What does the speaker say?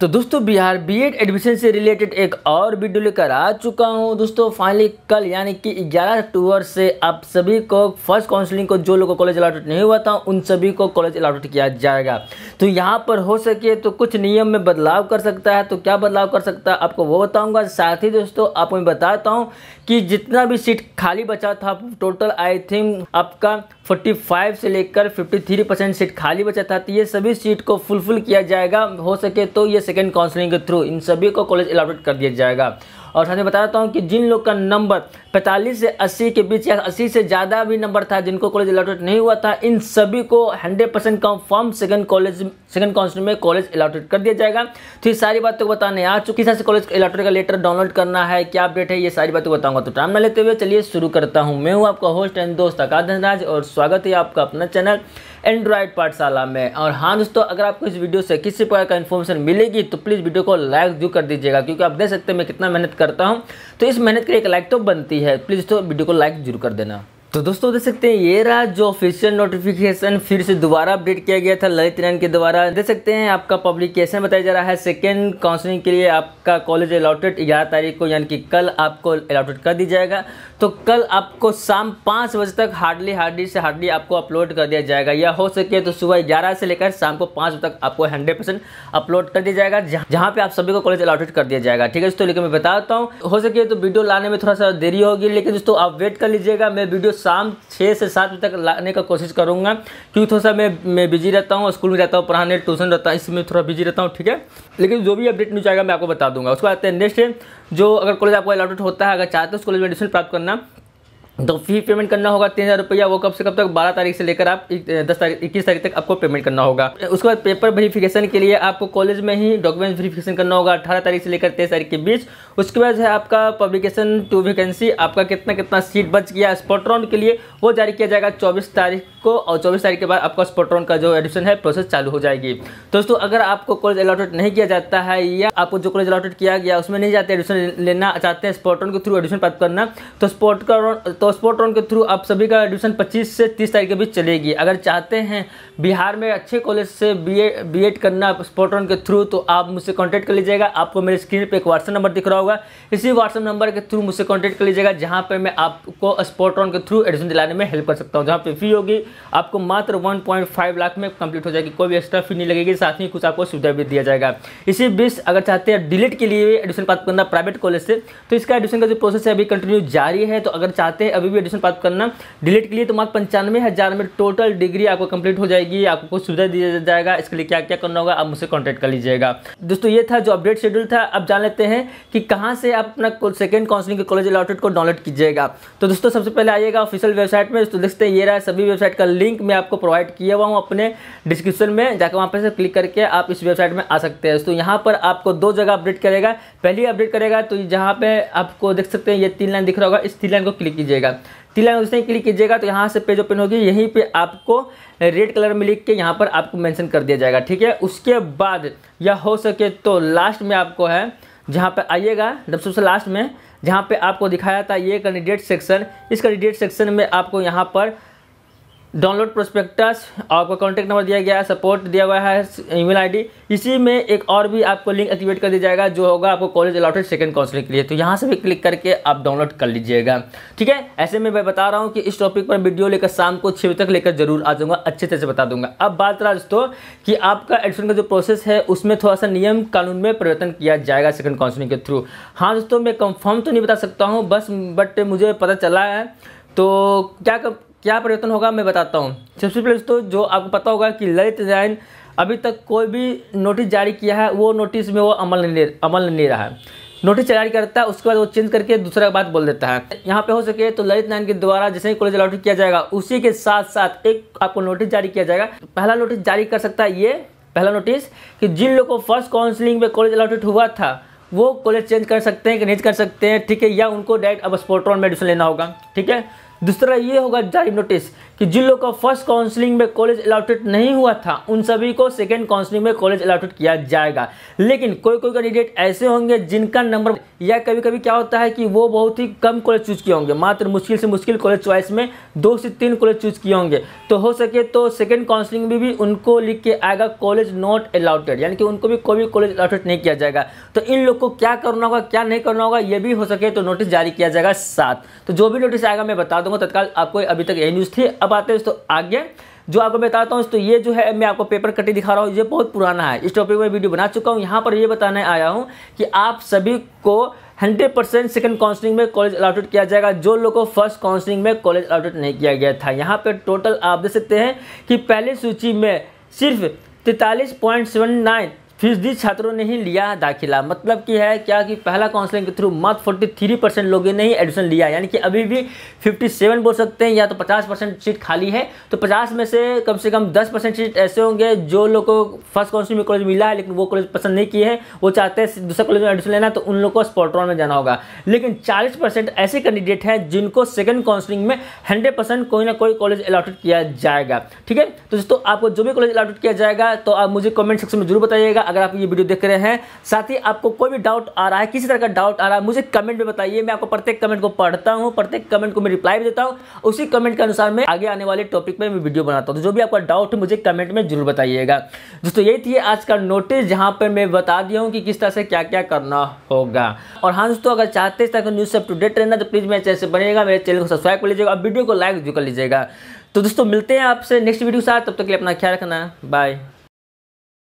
तो दोस्तों Bihar BEd admission से रिलेटेड एक और वीडियो लेकर आ चुका हूं दोस्तों फाइनली कल यानी कि 11 अक्टूबर से आप सभी को फर्स्ट काउंसलिंग को जो लोगों को कॉलेज अलाउटेड नहीं हुआ था उन सभी को कॉलेज अलाउटेड किया जाएगा तो यहां पर हो सके तो कुछ नियम में बदलाव कर सकता है तो क्या बदलाव कर सकता है आपको वो बताऊँगा साथ ही दोस्तों आपको मैं बताता हूँ कि जितना भी सीट खाली बचा था टोटल आई थिंक आपका 45 से लेकर 53 परसेंट सीट खाली बचा था तो ये सभी सीट को फुलफिल किया जाएगा हो सके तो ये सेकेंड काउंसलिंग के थ्रू इन सभी को कॉलेज एलाबरेट कर दिया जाएगा और साथ में बता देता हूँ कि जिन लोग का नंबर 45 से 80 के बीच या 80 से ज़्यादा भी नंबर था जिनको कॉलेज अलाउटेड नहीं हुआ था इन सभी को 100 percent confirm second college second council में कॉलेज अलाउटेड कर दिया जाएगा तो ये सारी बातों को बताने आ चुकी है कॉलेज अलाउटेड का लेटर डाउनलोड करना है क्या अपडेट है ये सारी बातों को बताऊँगा तो टाइम ना लेते हुए चलिए शुरू करता हूँ मैं हूँ आपका होस्ट एंड दोस्त आकाश धनराज और स्वागत है आपका अपना चैनल एंड्रॉयड पाठशाला में और हाँ दोस्तों अगर आपको इस वीडियो से किसी प्रकार का इन्फॉर्मेशन मिलेगी तो प्लीज़ वीडियो को लाइक जरूर कर दीजिएगा क्योंकि आप देख सकते हैं मैं कितना मेहनत करता हूँ तो इस मेहनत लिए एक लाइक तो बनती है प्लीज़ तो वीडियो को लाइक जरूर कर देना तो दोस्तों देख सकते हैं ये रहा जो ऑफिशियल नोटिफिकेशन फिर से दोबारा अपडेट किया गया था ललित नारायण के द्वारा देख सकते हैं आपका पब्लिकेशन बताया जा रहा है सेकेंड काउंसलिंग के लिए आपका कॉलेज अलॉटेड ग्यारह तारीख को यानी कि कल आपको अलॉटेड कर दी जाएगा तो कल आपको शाम पाँच बजे तक हार्डली हार्डली से हार्डली आपको अपलोड कर दिया जाएगा या हो सके तो सुबह ग्यारह से लेकर शाम को पाँच बजे तक आपको हंड्रेड अपलोड कर दिया जाएगा जहाँ पर आप सभी को कॉलेज अलॉटेड कर दिया जाएगा ठीक है दोस्तों लेकिन मैं बताता हूँ हो सके तो वीडियो लाने में थोड़ा सा देरी होगी लेकिन दोस्तों आप वेट कर लीजिएगा मैं वीडियो शाम छः से सात बजे तक लाने का कोशिश करूँगा क्योंकि थोड़ा सा मैं मैं बिजी रहता हूँ स्कूल में रहता हूँ पढ़ाने ट्यूशन रहता है इसमें थोड़ा बिजी रहता हूँ ठीक है लेकिन जो भी अपडेट न्यूज आएगा मैं आपको बता दूंगा उसके बाद नेक्स्ट जो अगर कॉलेज आपको अलॉटेड होता है अगर चाहते हो उस कॉलेज में एडमिशन प्राप्त करना तो फी पेमेंट करना होगा तीन हज़ार रुपया वो कब से कब तक बारह तारीख से लेकर आप दस तारीख इक्कीस तारीख तक आपको पेमेंट करना होगा उसके बाद पेपर वेरिफिकेशन के लिए आपको कॉलेज में ही डॉक्यूमेंट वेरिफिकेशन करना होगा अठारह तारीख से लेकर तेईस तारीख के बीच उसके बाद है आपका पब्लिकेशन टू वैकेंसी आपका कितना कितना सीट बच गया स्पॉट राउंड के लिए वो जारी किया जाएगा चौबीस तारीख को और चौबीस तारीख के बाद आपका स्पॉट राउंड का जो एडमिशन है प्रोसेस चालू हो जाएगी दोस्तों अगर आपको कॉलेज अलॉटेड नहीं किया जाता है या आपको जो कॉलेज अलॉटेड किया गया उसमें नहीं जाते एडमिशन लेना चाहते हैं स्पॉट राउंड के थ्रू एडमिशन प्राप्त करना तो स्पॉट राउंड तो स्पोर्ट्रॉन के थ्रू आप सभी का एडमिशन 25 से 30 तारीख के बीच चलेगी अगर चाहते हैं बिहार में अच्छे कॉलेज से बी बीएड करना स्पोर्ट्रॉन के थ्रू तो आप मुझसे कांटेक्ट कर लीजिएगा आपको मेरे स्क्रीन पे एक व्हाट्सअप नंबर दिख रहा होगा इसी व्हाट्सअप नंबर के थ्रू मुझसे कॉन्टैक्ट कर लीजिएगा जहाँ पर मैं आपको स्पोर्ट्रॉन के थ्रू एडमिशन दिलाने में हेल्प कर सकता हूँ जहाँ पर फी होगी आपको मात्र वन लाख में कंप्लीट हो जाएगी कोई भी एक्स्ट्रा फी नहीं लगेगी साथ ही कुछ आपको सुविधा भी दिया जाएगा इसी बीच अगर चाहते हैं डिलीट के लिए एडमिशन प्राप्त करना प्राइवेट कॉलेज से तो इसका एडमिशन का जो प्रोसेस है अभी कंटिन्यू जारी है तो अगर चाहते हैं है अभी भी एडमिशन प्राप्त करना डिलीट के लिए तो मात्र पंचानवे हज़ार में टोटल डिग्री आपको कंप्लीट हो जाएगी आपको कुछ सुविधा दिया जाएगा इसके लिए क्या क्या करना होगा आप मुझसे कॉन्टैक्ट कर लीजिएगा दोस्तों ये था जो अपडेट शेड्यूल था अब जान लेते हैं कि कहाँ से आप अपना सेकेंड काउंसिलिंग के कॉलेज अलॉटेड को डाउनलोड कीजिएगा तो दोस्तों सबसे पहले आइएगा ऑफिशियल वेबसाइट में दोस्तों देखते हैं ये रहा सभी वेबसाइट का लिंक मैं आपको प्रोवाइड किया हुआ हूँ अपने डिस्क्रिप्शन में जाकर वहाँ पर से क्लिक करके आप इस वेबसाइट में आ सकते हैं दोस्तों यहाँ पर आपको दो जगह अपडेट करेगा पहली अपडेट करेगा तो जहाँ पे आपको देख सकते हैं ये तीन लाइन दिख रहा होगा इस तीन लाइन को क्लिक कीजिएगा कीजिएगा तीन लाइन उसने क्लिक कीजिएगा तो यहाँ से पेज ओपन होगी यहीं पे आपको रेड कलर में लिख के यहाँ पर आपको मेंशन कर दिया जाएगा ठीक है उसके बाद या हो सके तो लास्ट में आपको है जहाँ पे आइएगा जब सबसे लास्ट में जहाँ पे आपको दिखाया था ये कैंडिडेट सेक्शन इस कैंडिडेट सेक्शन में आपको यहाँ पर डाउनलोड प्रोस्पेक्टस आपका कॉन्टैक्ट नंबर दिया गया है सपोर्ट दिया हुआ है ईमेल आईडी इसी में एक और भी आपको लिंक एक्टिवेट कर दिया जाएगा जो होगा आपको कॉलेज अलॉटेड सेकंड काउंसलिंग के लिए तो यहाँ से भी क्लिक करके आप डाउनलोड कर लीजिएगा ठीक है ऐसे में मैं बता रहा हूँ कि इस टॉपिक पर वीडियो लेकर शाम को छः बजे तक लेकर जरूर आ जाऊँगा अच्छे तरह से बता दूंगा अब बात रहा दोस्तों कि आपका एडमिशन का जो प्रोसेस है उसमें थोड़ा सा नियम कानून में परिवर्तन किया जाएगा सेकंड काउंसलिंग के थ्रू हाँ दोस्तों मैं कंफर्म तो नहीं बता सकता हूँ बस बट मुझे पता चला है तो क्या क्या परिवर्तन होगा मैं बताता हूँ सबसे पहले दोस्तों जो आपको पता होगा कि ललित नारायण अभी तक कोई भी नोटिस जारी किया है वो नोटिस में वो अमल नहीं अमल नहीं रहा है नोटिस जारी करता है उसके बाद वो चेंज करके दूसरा बात बोल देता है यहाँ पे हो सके तो ललित नारायण के द्वारा जैसे ही कॉलेज अलॉट किया जाएगा उसी के साथ साथ एक आपको नोटिस जारी किया जाएगा पहला नोटिस जारी कर सकता है ये पहला नोटिस कि जिन लोगों को फर्स्ट काउंसिलिंग में कॉलेज अलॉटेड हुआ था वो कॉलेज चेंज कर सकते हैं कि नहीं कर सकते हैं ठीक है या उनको डायरेक्ट अब स्पोर्ट्रॉन में एडमिशन लेना होगा ठीक है दूसरा ये होगा जारी नोटिस कि जिन लोगों का फर्स्ट काउंसलिंग में कॉलेज अलाउटेड नहीं हुआ था उन सभी को सेकेंड काउंसलिंग में कॉलेज अलाउटेड किया जाएगा लेकिन कोई कोई कैंडिडेट ऐसे होंगे जिनका नंबर या कभी कभी क्या होता है कि वो बहुत ही कम कॉलेज चूज किए होंगे मात्र मुश्किल से मुश्किल कॉलेज चॉइस में दो से तीन कॉलेज चूज किए होंगे तो हो सके तो सेकेंड काउंसलिंग में भी उनको लिख के आएगा कॉलेज नॉट अलाउटेड यानी कि उनको भी कोई भी कॉलेज अलाउटेड नहीं किया जाएगा तो इन लोग को क्या करना होगा क्या नहीं करना होगा ये भी हो सके तो नोटिस जारी किया जाएगा साथ तो जो भी नोटिस आएगा मैं बता दूँ दूंगा तत्काल आपको अभी तक यही न्यूज़ थी अब आते हैं तो आगे जो आपको बताता हूँ तो ये जो है मैं आपको पेपर कटी दिखा रहा हूँ ये बहुत पुराना है इस टॉपिक में वीडियो बना चुका हूँ यहाँ पर ये बताने आया हूँ कि आप सभी को 100 परसेंट सेकेंड काउंसिलिंग में कॉलेज अलाउटेड किया जाएगा जो लोगों को फर्स्ट काउंसिलिंग में कॉलेज अलाउटेड नहीं किया गया था यहाँ पर टोटल आप देख सकते हैं कि पहले सूची में सिर्फ तैतालीस फीसदी छात्रों ने ही लिया दाखिला मतलब कि है क्या कि पहला काउंसलिंग के थ्रू मात्र फोर्टी थ्री परसेंट लोगों ने ही एडमिशन लिया यानी कि अभी भी फिफ्टी सेवन बोल सकते हैं या तो पचास परसेंट सीट खाली है तो पचास में से कम से कम दस परसेंट सीट ऐसे होंगे जो लोग को फर्स्ट काउंसलिंग में कॉलेज मिला है लेकिन वो कॉलेज पसंद नहीं किए हैं वो चाहते हैं दूसरे कॉलेज में एडमिशन लेना तो उन लोग को स्पॉट में जाना होगा लेकिन चालीस परसेंट ऐसे कैंडिडेट हैं जिनको सेकेंड काउंसलिंग में हंड्रेड परसेंट कोई ना कोई कॉलेज अलाटेड किया जाएगा ठीक है तो दोस्तों आपको जो भी कॉलेज अलाटेड किया जाएगा तो आप मुझे कॉमेंट सेक्शन में जरूर बताइएगा अगर आप ये वीडियो देख रहे हैं साथ ही आपको कोई भी डाउट आ रहा है किसी तरह का डाउट आ रहा है मुझे कमेंट में बताइए मैं आपको प्रत्येक कमेंट को पढ़ता हूँ प्रत्येक कमेंट को मैं रिप्लाई भी देता हूँ उसी कमेंट के अनुसार मैं आगे आने वाले टॉपिक पर मैं वीडियो बनाता हूँ तो जो भी आपका डाउट है मुझे कमेंट में जरूर बताइएगा दोस्तों यही थी आज का नोटिस जहाँ पर मैं बता दिया हूँ कि किस तरह से क्या क्या करना होगा और हाँ दोस्तों अगर चाहते हैं तरह न्यूज़ से अपडेट रहना तो प्लीज़ मेरे चैनल से बनेगा मेरे चैनल को सब्सक्राइब कर लीजिएगा और वीडियो को लाइक जरूर कर लीजिएगा तो दोस्तों मिलते हैं आपसे नेक्स्ट वीडियो के साथ तब तक के लिए अपना ख्याल रखना बाय